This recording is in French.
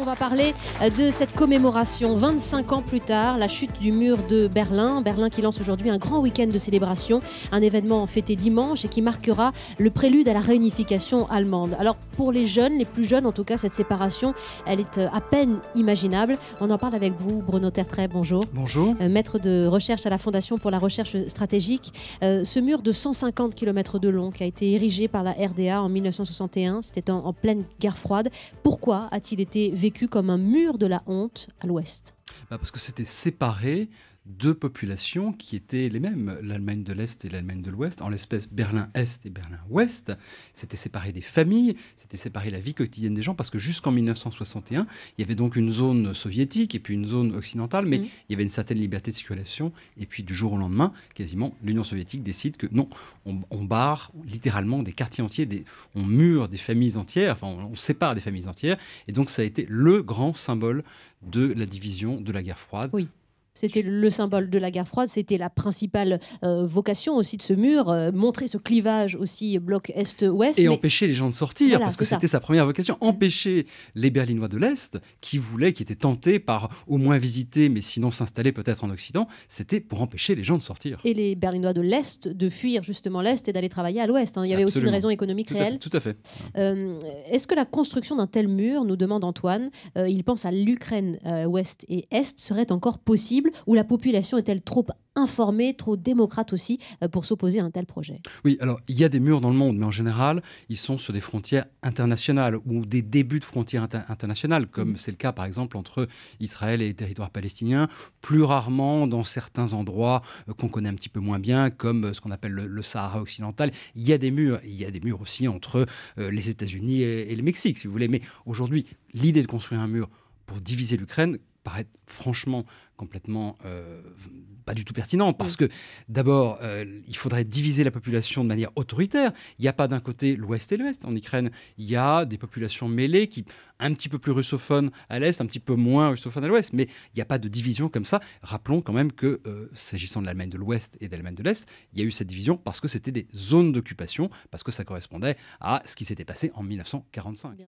on va parler euh, de cette commémoration. 25 ans plus tard, la chute du mur de Berlin. Berlin qui lance aujourd'hui un grand week-end de célébration, un événement fêté dimanche et qui marquera le prélude à la réunification allemande. Alors pour les jeunes, les plus jeunes en tout cas, cette séparation, elle est euh, à peine imaginable. On en parle avec vous, Bruno Tertrais, bonjour. Bonjour. Euh, maître de recherche à la Fondation pour la recherche stratégique. ce mur de 150 km de long qui a été érigé par la RDA en 1961, c'était en, pleine guerre froide. Pourquoi a-t-il été vécu comme un mur de la honte à l'ouest bah, Parce que c'était séparé deux populations qui étaient les mêmes, l'Allemagne de l'Est et l'Allemagne de l'Ouest, en l'espèce Berlin-Est et Berlin-Ouest. C'était séparé des familles, c'était séparé la vie quotidienne des gens, parce que jusqu'en 1961, il y avait donc une zone soviétique et puis une zone occidentale, mais mm. il y avait une certaine liberté de circulation. Et puis du jour au lendemain, quasiment, l'Union soviétique décide que non, on, barre littéralement des quartiers entiers, des, on mure des familles entières, enfin on, sépare des familles entières. Et donc ça a été le grand symbole de la division de la guerre froide. C'était le symbole de la guerre froide, c'était la principale euh, vocation aussi de ce mur, euh, montrer ce clivage aussi bloc Est-Ouest. Et empêcher les gens de sortir, parce que c'était sa première vocation, empêcher les Berlinois de l'Est, qui voulaient, qui étaient tentés par au moins visiter, mais sinon s'installer peut-être en Occident, c'était pour empêcher les gens de sortir. Et les Berlinois de l'Est, de fuir justement l'Est et d'aller travailler à l'Ouest. Hein. Il y avait aussi une raison économique réelle. tout à fait. Euh, est-ce que la construction d'un tel mur, nous demande Antoine, il pense à l'Ukraine Ouest et Est, serait encore possible où ou la population est-elle trop informée, trop démocrate aussi, euh, pour s'opposer à un tel projet Oui, alors il y a des murs dans le monde, mais en général, ils sont sur des frontières internationales ou des débuts de frontières internationales, comme mm. c'est le cas par exemple entre Israël et les territoires palestiniens, plus rarement dans certains endroits euh, qu'on connaît un petit peu moins bien, comme euh, ce qu'on appelle le, Sahara occidental. Il y a des murs, il y a des murs aussi entre les États-Unis et le Mexique, si vous voulez. Mais aujourd'hui, l'idée de construire un mur pour diviser l'Ukraine, franchement complètement euh, pas du tout pertinent parce mm. que d'abord euh, il faudrait diviser la population de manière autoritaire. Il n'y a pas d'un côté l'Ouest et l'Ouest en Ukraine. Il y a des populations mêlées qui un petit peu plus russophones à l'Est, un petit peu moins russophones à l'Ouest, mais il n'y a pas de division comme ça. Rappelons quand même que euh, s'agissant de l'Allemagne de l'Ouest et d'Allemagne de l'Est, il y a eu cette division parce que c'était des zones d'occupation, parce que ça correspondait à ce qui s'était passé en 1945.